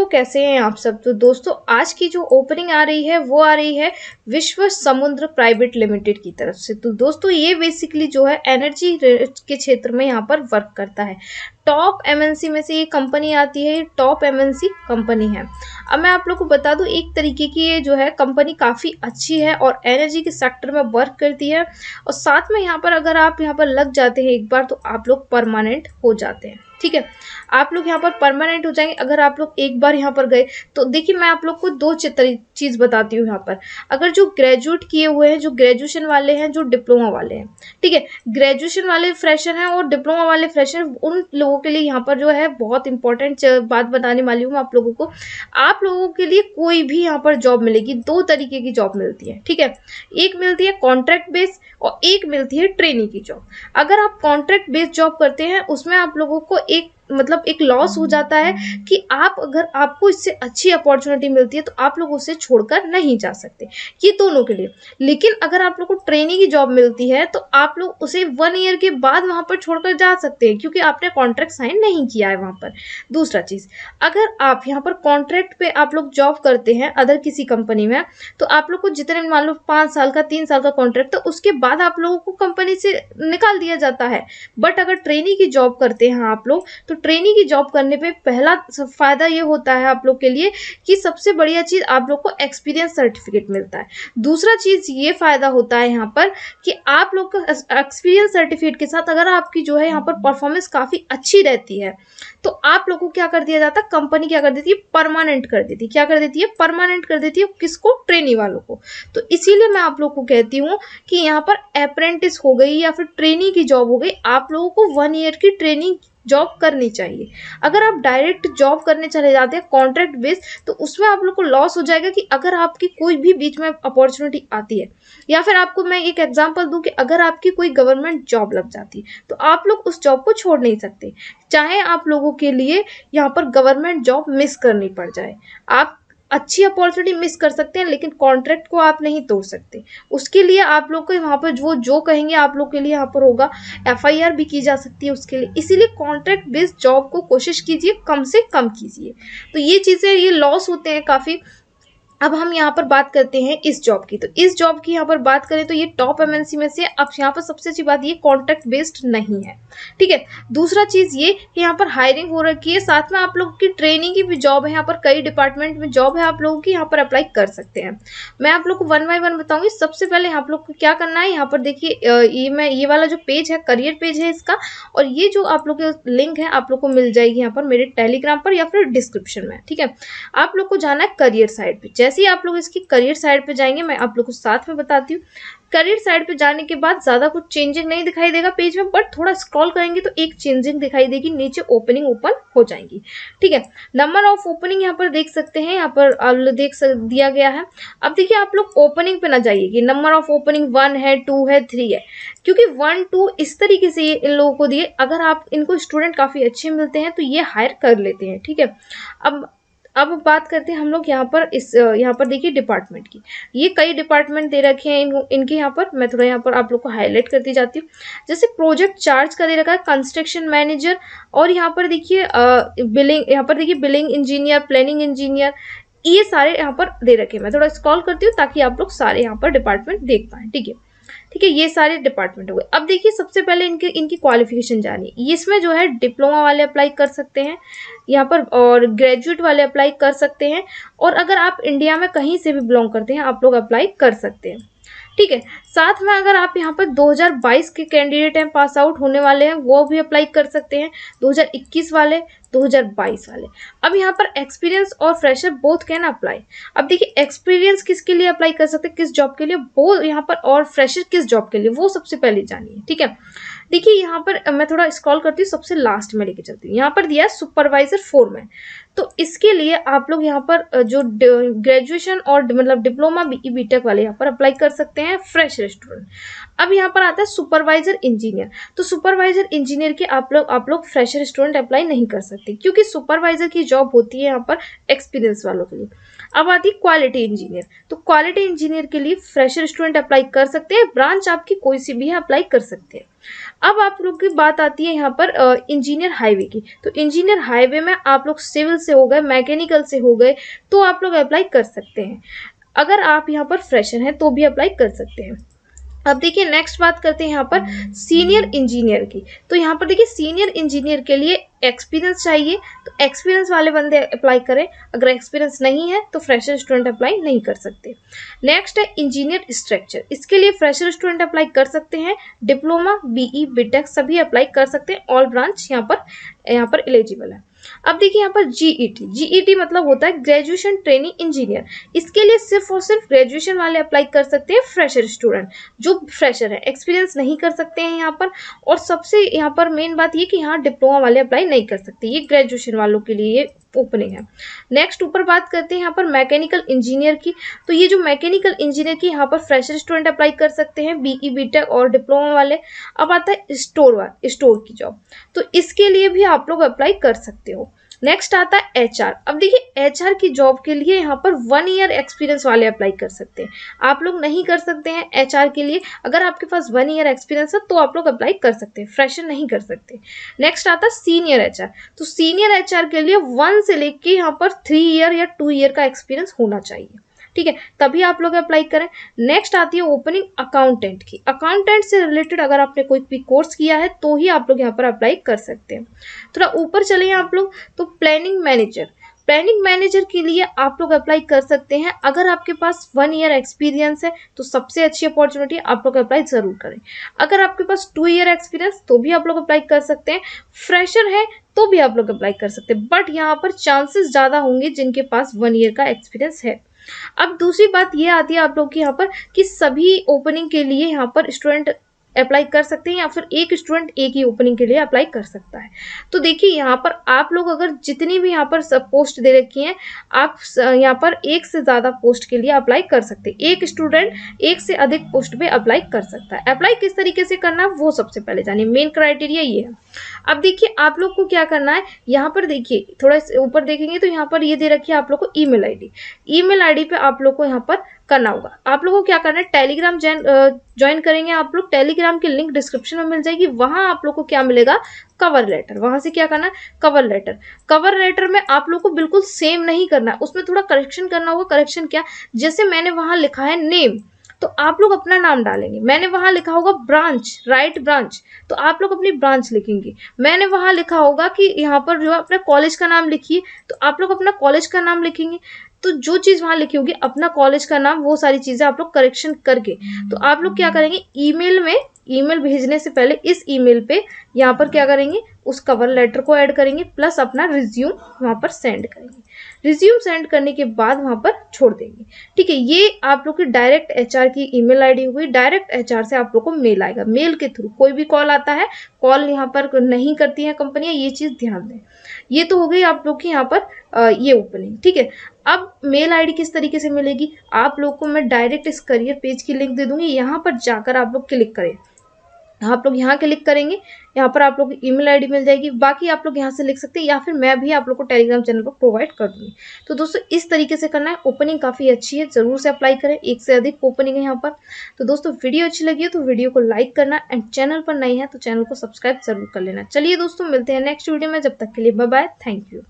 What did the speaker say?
दोस्तों कैसे हैं आप सब तो दोस्तों आज की जो ओपनिंग आ रही है वो आ रही है विश्व समुद्र प्राइवेट लिमिटेड की तरफ से तो दोस्तों ये बेसिकली जो है एनर्जी के क्षेत्र में यहाँ पर वर्क करता है टॉप एमएनसी में से ये कंपनी आती है ये टॉप एमएनसी कंपनी है अब मैं आप लोग को बता दू एक तरीके की ये जो है कंपनी काफ़ी अच्छी है और एनर्जी के सेक्टर में वर्क करती है और साथ में यहाँ पर अगर आप यहाँ पर लग जाते हैं एक बार तो आप लोग परमानेंट हो जाते हैं ठीक है आप लोग यहाँ पर परमानेंट हो जाएंगे अगर आप लोग एक बार यहाँ पर गए तो देखिए मैं आप लोग को दो चीज़ बताती हूँ यहाँ पर अगर जो ग्रेजुएट किए हुए हैं जो ग्रेजुएशन वाले हैं जो डिप्लोमा वाले हैं ठीक है ग्रेजुएशन वाले फ्रेशर हैं और डिप्लोमा वाले फ्रेशर उन लोगों के लिए यहाँ पर जो है बहुत इंपॉर्टेंट बात बताने वाली हूँ आप लोगों को आप लोगों के लिए कोई भी यहाँ पर जॉब मिलेगी दो तरीके की जॉब मिलती है ठीक है एक मिलती है कॉन्ट्रैक्ट बेस और एक मिलती है ट्रेनिंग की जॉब अगर आप कॉन्ट्रैक्ट बेस्ड जॉब करते हैं उसमें आप लोगों को एक मतलब एक लॉस हो जाता है कि आप अगर आपको इससे अच्छी अपॉर्चुनिटी मिलती है तो आप लोग उसे छोड़कर नहीं जा सकते ये दोनों के लिए लेकिन अगर आप लोग को ट्रेनिंग की जॉब मिलती है तो आप लोग उसे वन ईयर के बाद वहां पर छोड़कर जा सकते हैं क्योंकि आपने कॉन्ट्रैक्ट साइन नहीं किया है वहां पर दूसरा चीज़ अगर आप यहाँ पर कॉन्ट्रैक्ट पे आप लोग जॉब करते हैं अदर किसी कंपनी में तो आप लोग को जितने मान लो पांच साल का तीन साल का कॉन्ट्रैक्ट तो उसके बाद आप लोगों को कंपनी से निकाल दिया जाता है बट अगर ट्रेनिंग की जॉब करते हैं आप लोग तो ट्रेनिंग की जॉब करने पे पहला फ़ायदा ये होता है आप लोग के लिए कि सबसे बढ़िया चीज़ आप लोग को एक्सपीरियंस सर्टिफिकेट मिलता है दूसरा चीज़ ये फ़ायदा होता है यहाँ पर कि आप लोग का एक्सपीरियंस सर्टिफिकेट के साथ अगर आपकी जो है यहाँ पर परफॉर्मेंस काफ़ी अच्छी रहती है तो आप लोग को क्या कर दिया जाता है कंपनी क्या कर देती है परमानेंट कर देती है क्या कर देती है परमानेंट कर देती है किसको ट्रेनी वालों को तो इसीलिए मैं आप लोग को कहती हूँ कि यहाँ पर अप्रेंटिस हो गई या फिर ट्रेनिंग की जॉब हो गई आप लोगों को वन ईयर की ट्रेनिंग जॉब करनी चाहिए अगर आप डायरेक्ट जॉब करने चले जाते हैं कॉन्ट्रैक्ट बेस तो उसमें आप लोग को लॉस हो जाएगा कि अगर आपकी कोई भी बीच में अपॉर्चुनिटी आती है या फिर आपको मैं एक एग्जांपल दूं कि अगर आपकी कोई गवर्नमेंट जॉब लग जाती है तो आप लोग उस जॉब को छोड़ नहीं सकते चाहे आप लोगों के लिए यहाँ पर गवर्नमेंट जॉब मिस करनी पड़ जाए आप अच्छी अपॉर्चुनिटी मिस कर सकते हैं लेकिन कॉन्ट्रैक्ट को आप नहीं तोड़ सकते उसके लिए आप लोग को यहाँ पर जो जो कहेंगे आप लोग के लिए यहाँ पर होगा एफ भी की जा सकती है उसके लिए इसीलिए कॉन्ट्रैक्ट बेस्ड जॉब को कोशिश कीजिए कम से कम कीजिए तो ये चीज़ें ये लॉस होते हैं काफ़ी अब हम यहाँ पर बात करते हैं इस जॉब की तो इस जॉब की यहाँ पर बात करें तो ये टॉप एमएनसी में से अब यहाँ पर सबसे अच्छी बात ये कॉन्ट्रैक्ट बेस्ड नहीं है ठीक है दूसरा चीज़ ये कि यहाँ पर हायरिंग हो रखी है साथ में आप लोग की ट्रेनिंग की भी जॉब है यहाँ पर कई डिपार्टमेंट में जॉब है आप लोगों की यहाँ पर अप्लाई कर सकते हैं मैं आप लोग को वन बाई वन बताऊँगी सबसे पहले आप लोग को क्या करना है यहाँ पर देखिए ये मैं ये वाला जो पेज है करियर पेज है इसका और ये जो आप लोग लिंक है आप लोग को मिल जाएगी यहाँ पर मेरे टेलीग्राम पर या फिर डिस्क्रिप्शन में ठीक है आप लोग को जाना है करियर साइड पर जैसे ही आप लोग इसकी करियर साइड पे जाएंगे मैं आप लोग को साथ में बताती हूँ करियर साइड पे जाने के बाद ज़्यादा कुछ चेंजिंग नहीं दिखाई देगा पेज में बट थोड़ा स्क्रॉल करेंगे तो एक चेंजिंग दिखाई देगी नीचे ओपनिंग ओपन हो जाएंगी ठीक है नंबर ऑफ ओपनिंग यहाँ पर देख सकते हैं यहाँ पर देख सक, दिया गया है अब देखिए आप लोग ओपनिंग पे ना जाइए नंबर ऑफ ओपनिंग वन है टू है थ्री है क्योंकि वन टू इस तरीके से ये इन लोगों को दिए अगर आप इनको स्टूडेंट काफ़ी अच्छे मिलते हैं तो ये हायर कर लेते हैं ठीक है अब अब बात करते हैं हम लोग यहाँ पर इस यहाँ पर देखिए डिपार्टमेंट की ये कई डिपार्टमेंट दे रखे हैं इन, इनके यहाँ पर मैं थोड़ा यहाँ पर आप लोग को हाईलाइट करती जाती हूँ जैसे प्रोजेक्ट चार्ज का दे रखा है कंस्ट्रक्शन मैनेजर और यहाँ पर देखिए बिलिंग यहाँ पर देखिए बिलिंग इंजीनियर प्लानिंग इंजीनियर ये सारे यहाँ पर दे रखे हैं मैं थोड़ा स्कॉल करती हूँ ताकि आप लोग सारे यहाँ पर डिपार्टमेंट देख पाएँ ठीक है ठीक है ये सारे डिपार्टमेंट हो गए अब देखिए सबसे पहले इनके इनकी क्वालिफिकेशन जानिए इसमें जो है डिप्लोमा वाले अप्लाई कर सकते हैं यहाँ पर और ग्रेजुएट वाले अप्लाई कर सकते हैं और अगर आप इंडिया में कहीं से भी बिलोंग करते हैं आप लोग अप्लाई कर सकते हैं ठीक है साथ में अगर आप यहाँ पर 2022 के कैंडिडेट हैं पास आउट होने वाले हैं वो भी अप्लाई कर सकते हैं 2021 वाले 2022 वाले अब यहाँ पर एक्सपीरियंस और फ्रेशर बोथ कैन अप्लाई अब देखिए एक्सपीरियंस किसके लिए अप्लाई कर सकते हैं किस जॉब के लिए वो यहाँ पर और फ्रेशर किस जॉब के लिए वो सबसे पहले जानिए ठीक है देखिए यहाँ पर मैं थोड़ा स्क्रॉल करती हूँ सबसे लास्ट में लेके चलती हूँ यहाँ पर दिया है सुपरवाइजर में तो इसके लिए आप लोग यहाँ पर जो ग्रेजुएशन और मतलब डिप्लोमा बी बी टेक वाले यहाँ पर अप्लाई कर सकते हैं फ्रेश रेस्टोरेंट अब यहाँ पर आता है सुपरवाइजर इंजीनियर तो सुपरवाइजर इंजीनियर के आप लोग आप लोग फ्रेशर स्टूडेंट अप्लाई नहीं कर सकते क्योंकि सुपरवाइजर की जॉब होती है यहाँ पर एक्सपीरियंस वालों के लिए अब आती है क्वालिटी इंजीनियर तो क्वालिटी इंजीनियर के लिए फ्रेशर स्टूडेंट अप्लाई कर सकते हैं ब्रांच आपकी कोई सी भी है अप्लाई कर सकते हैं अब आप लोग की बात आती है यहाँ पर इंजीनियर हाईवे की तो इंजीनियर हाईवे में आप लोग सिविल से हो गए मैकेनिकल से हो गए तो आप लोग अप्लाई कर सकते हैं अगर आप यहाँ पर फ्रेशर हैं तो भी अप्लाई कर सकते हैं अब देखिए नेक्स्ट बात करते हैं यहाँ पर सीनियर इंजीनियर की तो यहाँ पर देखिए सीनियर इंजीनियर के लिए एक्सपीरियंस चाहिए तो एक्सपीरियंस वाले बंदे अप्लाई करें अगर एक्सपीरियंस नहीं है तो फ्रेशर स्टूडेंट अप्लाई नहीं कर सकते नेक्स्ट है इंजीनियर स्ट्रक्चर इसके लिए फ्रेशर स्टूडेंट अप्लाई कर सकते हैं डिप्लोमा बीई बीटेक सभी अप्लाई कर सकते हैं ऑल ब्रांच यहाँ पर यहाँ पर एलिजिबल है अब देखिए यहाँ पर जीईटी जीईटी e e मतलब होता है ग्रेजुएशन ट्रेनिंग इंजीनियर इसके लिए सिर्फ और सिर्फ ग्रेजुएशन वाले अप्लाई कर सकते हैं फ्रेशर स्टूडेंट जो फ्रेशर है एक्सपीरियंस नहीं कर सकते हैं यहाँ पर और सबसे यहाँ पर मेन बात ये कि यहाँ डिप्लोमा वाले अप्लाई नहीं कर सकते ये ग्रेजुएशन वालों के लिए ओपनिंग है नेक्स्ट ऊपर बात करते हैं यहाँ पर मैकेनिकल इंजीनियर की तो ये जो मैकेनिकल इंजीनियर की यहाँ पर फ्रेशर स्टूडेंट अप्लाई कर सकते हैं बीई बीटेक e, और डिप्लोमा वाले अब आता है स्टोर वाले स्टोर की जॉब तो इसके लिए भी आप लोग अप्लाई कर सकते हो नेक्स्ट आता है एच अब देखिए एच की जॉब के लिए यहाँ पर वन ईयर एक्सपीरियंस वाले अप्लाई कर सकते हैं आप लोग नहीं कर सकते हैं एच के लिए अगर आपके पास वन ईयर एक्सपीरियंस है तो आप लोग अप्लाई कर सकते हैं फ्रेशर नहीं कर सकते नेक्स्ट आता है सीनियर एच तो सीनियर एच के लिए वन से लेके यहाँ पर थ्री ईयर या टू ईयर का एक्सपीरियंस होना चाहिए ठीक है तभी आप लोग अप्लाई करें नेक्स्ट आती है ओपनिंग अकाउंटेंट की अकाउंटेंट से रिलेटेड अगर आपने कोई भी कोर्स किया है तो ही आप लोग यहाँ पर अप्लाई कर सकते हैं थोड़ा ऊपर चले आप लोग तो प्लानिंग मैनेजर प्लानिंग मैनेजर के लिए आप लोग अप्लाई कर सकते हैं अगर आपके पास वन ईयर एक्सपीरियंस है तो सबसे अच्छी अपॉर्चुनिटी आप लोग अप्लाई ज़रूर करें अगर आपके पास टू ईयर एक्सपीरियंस तो भी आप लोग अप्लाई कर सकते हैं फ्रेशर है तो भी आप लोग अप्लाई कर सकते हैं बट यहाँ पर चांसेस ज़्यादा होंगे जिनके पास वन ईयर का एक्सपीरियंस है अब दूसरी बात ये आती है आप लोग के यहाँ पर कि सभी ओपनिंग के लिए यहाँ पर स्टूडेंट अप्लाई कर सकते हैं या फिर एक स्टूडेंट एक ही ओपनिंग के लिए अप्लाई कर सकता है तो देखिए यहाँ पर आप लोग अगर जितनी भी यहाँ पर सब पोस्ट दे रखी हैं आप यहाँ पर एक से ज़्यादा पोस्ट के लिए अप्लाई कर सकते हैं एक स्टूडेंट एक से अधिक पोस्ट पे अप्लाई कर सकता है अप्लाई किस तरीके से करना है वो सबसे पहले जानिए मेन क्राइटेरिया ये है अब देखिए आप लोग को क्या करना है यहाँ पर देखिए थोड़ा ऊपर देखेंगे तो यहाँ पर ये दे रखिए आप लोग को email I D email I D आप लोग को यहाँ पर करना होगा आप लोगों को क्या करना है टेलीग्राम ज्वाइन करेंगे आप लोग टेलीग्राम की लिंक डिस्क्रिप्शन में मिल जाएगी वहां आप लोग को क्या मिलेगा कवर लेटर वहां से क्या करना है कवर लेटर कवर लेटर में आप लोग को बिल्कुल सेम नहीं करना है उसमें थोड़ा करेक्शन करना होगा करेक्शन क्या जैसे मैंने वहां लिखा है नेम तो आप लोग अपना नाम डालेंगे मैंने वहां लिखा होगा ब्रांच राइट ब्रांच तो आप लोग अपनी ब्रांच लिखेंगे मैंने वहां लिखा होगा कि यहाँ पर जो अपने कॉलेज का नाम लिखिए तो आप लोग अपना कॉलेज का नाम लिखेंगे तो जो चीज़ वहाँ लिखी होगी अपना कॉलेज का नाम वो सारी चीज़ें आप लोग करेक्शन करके तो आप लोग क्या करेंगे ईमेल में ईमेल भेजने से पहले इस ईमेल पे यहाँ पर क्या करेंगे उस कवर लेटर को ऐड करेंगे प्लस अपना रिज्यूम वहाँ पर सेंड करेंगे रिज्यूम सेंड करने के बाद वहां पर छोड़ देंगे ठीक है ये आप लोग की डायरेक्ट एच की ईमेल आईडी हुई डायरेक्ट एच से आप लोग को मेल आएगा मेल के थ्रू कोई भी कॉल आता है कॉल यहाँ पर नहीं करती है कंपनियाँ ये चीज़ ध्यान दें ये तो हो गई आप लोग की यहाँ पर ये ओपनिंग ठीक है अब मेल आईडी किस तरीके से मिलेगी आप लोग को मैं डायरेक्ट इस करियर पेज की लिंक दे दूंगी यहाँ पर जाकर आप लोग क्लिक करें आप लोग यहाँ क्लिक करेंगे यहाँ पर आप लोग की ईमेल आईडी मिल जाएगी बाकी आप लोग यहाँ से लिख सकते हैं या फिर मैं भी आप लोग को टेलीग्राम चैनल पर प्रोवाइड कर दूँगी तो दोस्तों इस तरीके से करना है ओपनिंग काफ़ी अच्छी है ज़रूर से अप्लाई करें एक से अधिक ओपनिंग है यहाँ पर तो दोस्तों वीडियो अच्छी लगी है तो वीडियो को लाइक करना एंड चैनल पर नई है तो चैनल को सब्सक्राइब जरूर कर लेना चलिए दोस्तों मिलते हैं नेक्स्ट वीडियो में जब तक के लिए बाय बाय थैंक यू